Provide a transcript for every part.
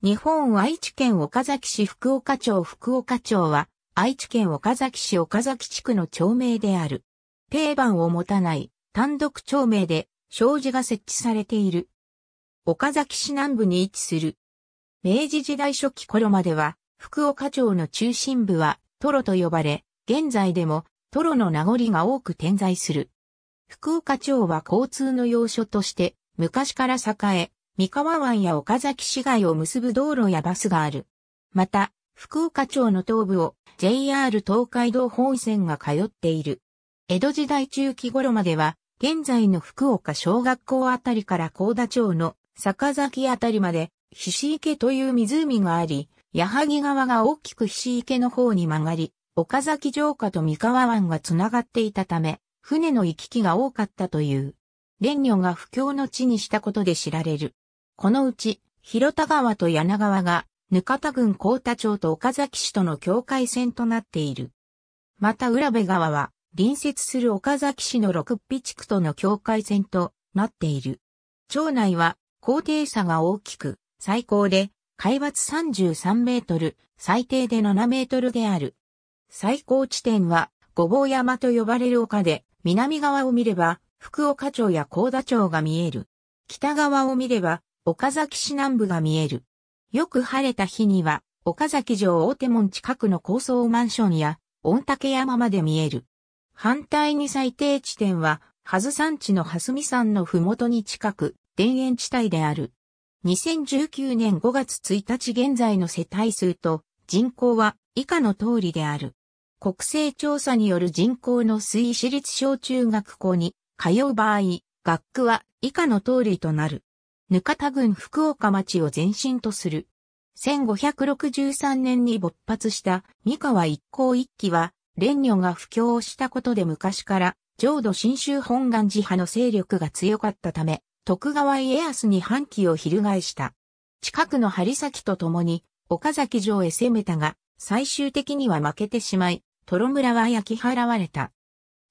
日本愛知県岡崎市福岡町福岡町は、愛知県岡崎市岡崎地区の町名である。定番を持たない単独町名で、障子が設置されている。岡崎市南部に位置する。明治時代初期頃までは、福岡町の中心部は、トロと呼ばれ、現在でも、トロの名残が多く点在する。福岡町は交通の要所として、昔から栄え、三河湾や岡崎市街を結ぶ道路やバスがある。また、福岡町の東部を JR 東海道本線が通っている。江戸時代中期頃までは、現在の福岡小学校あたりから高田町の坂崎あたりまで、菱池という湖があり、矢作川が大きく菱池の方に曲がり、岡崎城下と三河湾が繋がっていたため、船の行き来が多かったという。蓮女が不況の地にしたことで知られる。このうち、広田川と柳川が、ぬかた郡高田町と岡崎市との境界線となっている。また浦部川は、隣接する岡崎市の六尾地区との境界線となっている。町内は、高低差が大きく、最高で、海抜33メートル、最低で7メートルである。最高地点は、ごぼう山と呼ばれる丘で、南側を見れば、福岡町や高田町が見える。北側を見れば、岡崎市南部が見える。よく晴れた日には、岡崎城大手門近くの高層マンションや、御嶽山まで見える。反対に最低地点は、はず山地の蓮見山のふもとに近く、田園地帯である。2019年5月1日現在の世帯数と人口は以下の通りである。国勢調査による人口の推移私立小中学校に通う場合、学区は以下の通りとなる。ぬかた郡福岡町を前身とする。1563年に勃発した三河一向一揆は、蓮女が布教をしたことで昔から、浄土真宗本願寺派の勢力が強かったため、徳川家康に反旗を翻した。近くの張崎と共に、岡崎城へ攻めたが、最終的には負けてしまい、トロ村は焼き払われた。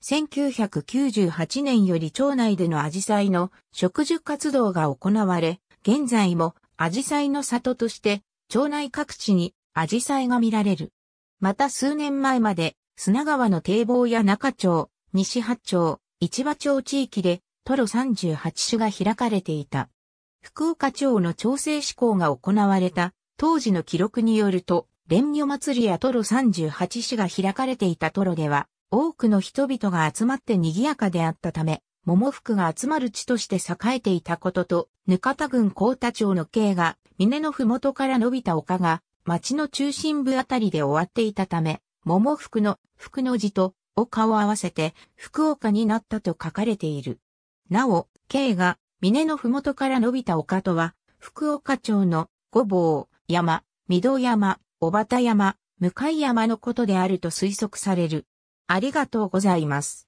1998年より町内でのアジサイの植樹活動が行われ、現在もアジサイの里として町内各地にアジサイが見られる。また数年前まで砂川の堤防や中町、西八町、市場町地域でトロ38種が開かれていた。福岡町の調整施行が行われた当時の記録によると、蓮魚祭りやトロ38種が開かれていたトロでは、多くの人々が集まって賑やかであったため、桃福が集まる地として栄えていたことと、ぬかた郡高田町の刑が、峰の麓から伸びた丘が、町の中心部あたりで終わっていたため、桃福の福の字と丘を合わせて福岡になったと書かれている。なお、慶が峰の麓から伸びた丘とは、福岡町の五坊、山、御堂山、小畑山、向山のことであると推測される。ありがとうございます。